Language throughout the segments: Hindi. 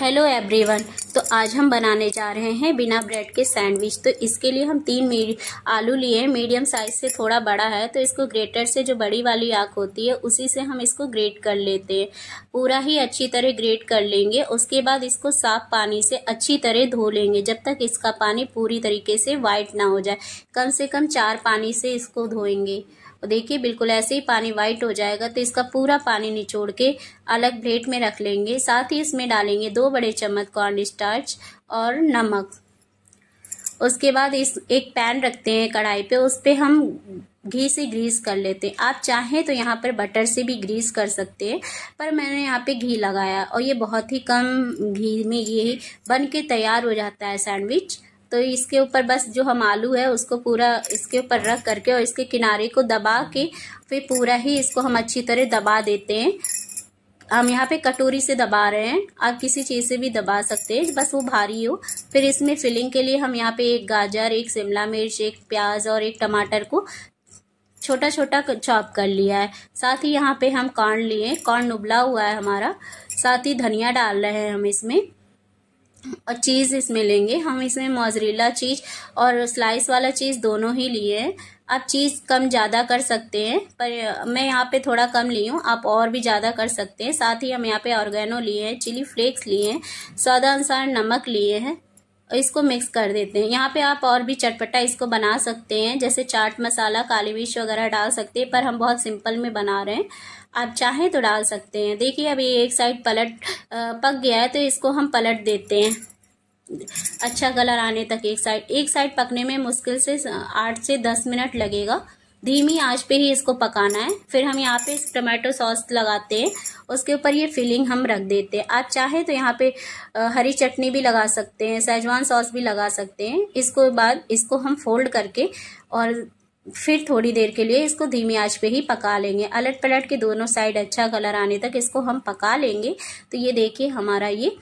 हेलो एवरीवन तो आज हम बनाने जा रहे हैं बिना ब्रेड के सैंडविच तो इसके लिए हम तीन आलू लिए हैं मीडियम साइज से थोड़ा बड़ा है तो इसको ग्रेटर से जो बड़ी वाली आँख होती है उसी से हम इसको ग्रेट कर लेते हैं पूरा ही अच्छी तरह ग्रेट कर लेंगे उसके बाद इसको साफ पानी से अच्छी तरह धो लेंगे जब तक इसका पानी पूरी तरीके से वाइट ना हो जाए कम से कम चार पानी से इसको धोएंगे और तो देखिए बिल्कुल ऐसे ही पानी व्हाइट हो जाएगा तो इसका पूरा पानी निचोड़ के अलग प्लेट में रख लेंगे साथ ही इसमें डालेंगे दो बड़े चम्मच कॉर्न स्टार्च और नमक उसके बाद इस एक पैन रखते हैं कढ़ाई पे उस पर हम घी से ग्रीस कर लेते हैं आप चाहें तो यहाँ पर बटर से भी ग्रीस कर सकते हैं पर मैंने यहाँ पे घी लगाया और ये बहुत ही कम घी में ये बन के तैयार हो जाता है सैंडविच तो इसके ऊपर बस जो हम आलू है उसको पूरा इसके ऊपर रख करके और इसके किनारे को दबा के फिर पूरा ही इसको हम अच्छी तरह दबा देते हैं हम यहाँ पे कटोरी से दबा रहे हैं आप किसी चीज़ से भी दबा सकते हैं बस वो भारी हो फिर इसमें फिलिंग के लिए हम यहाँ पे एक गाजर एक शिमला मिर्च एक प्याज और एक टमाटर को छोटा छोटा चॉप कर लिया है साथ ही यहाँ पे हम कॉर्न लिए कॉर्न उबला हुआ है हमारा साथ ही धनिया डाल रहे हैं हम इसमें और चीज़ इसमें लेंगे हम इसमें मोजरीला चीज़ और स्लाइस वाला चीज़ दोनों ही लिए हैं आप चीज़ कम ज़्यादा कर सकते हैं पर मैं यहाँ पे थोड़ा कम ली हूँ आप और भी ज़्यादा कर सकते हैं साथ ही हम यहाँ पे ऑर्गेनो लिए हैं चिली फ्लेक्स लिए हैं स्वादानुसार अनुसार नमक लिए हैं इसको मिक्स कर देते हैं यहाँ पे आप और भी चटपटा इसको बना सकते हैं जैसे चाट मसाला काली मिर्च वगैरह डाल सकते हैं पर हम बहुत सिंपल में बना रहे हैं आप चाहें तो डाल सकते हैं देखिए अभी एक साइड पलट पक गया है तो इसको हम पलट देते हैं अच्छा कलर आने तक एक साइड एक साइड पकने में मुश्किल से आठ से दस मिनट लगेगा धीमी आंच पे ही इसको पकाना है फिर हम यहाँ पे टमाटो सॉस लगाते हैं उसके ऊपर ये फिलिंग हम रख देते हैं आप चाहे तो यहाँ पे हरी चटनी भी लगा सकते हैं सेजवान सॉस भी लगा सकते हैं इसको बाद इसको हम फोल्ड करके और फिर थोड़ी देर के लिए इसको धीमी आंच पे ही पका लेंगे अलट पलट के दोनों साइड अच्छा कलर आने तक इसको हम पका लेंगे तो ये देखिए हमारा ये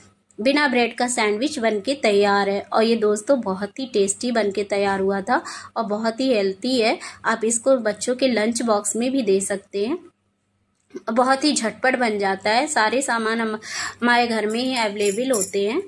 बिना ब्रेड का सैंडविच बन के तैयार है और ये दोस्तों बहुत ही टेस्टी बन के तैयार हुआ था और बहुत ही हेल्थी है आप इसको बच्चों के लंच बॉक्स में भी दे सकते हैं बहुत ही झटपट बन जाता है सारे सामान हम हमारे घर में ही अवेलेबल होते हैं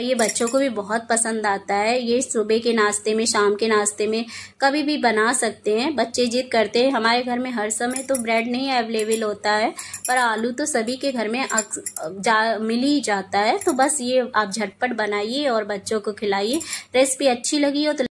और ये बच्चों को भी बहुत पसंद आता है ये सुबह के नाश्ते में शाम के नाश्ते में कभी भी बना सकते हैं बच्चे जिद करते हैं हमारे घर में हर समय तो ब्रेड नहीं अवेलेबल होता है पर आलू तो सभी के घर में जा, मिल ही जाता है तो बस ये आप झटपट बनाइए और बच्चों को खिलाइए रेसिपी अच्छी लगी हो तो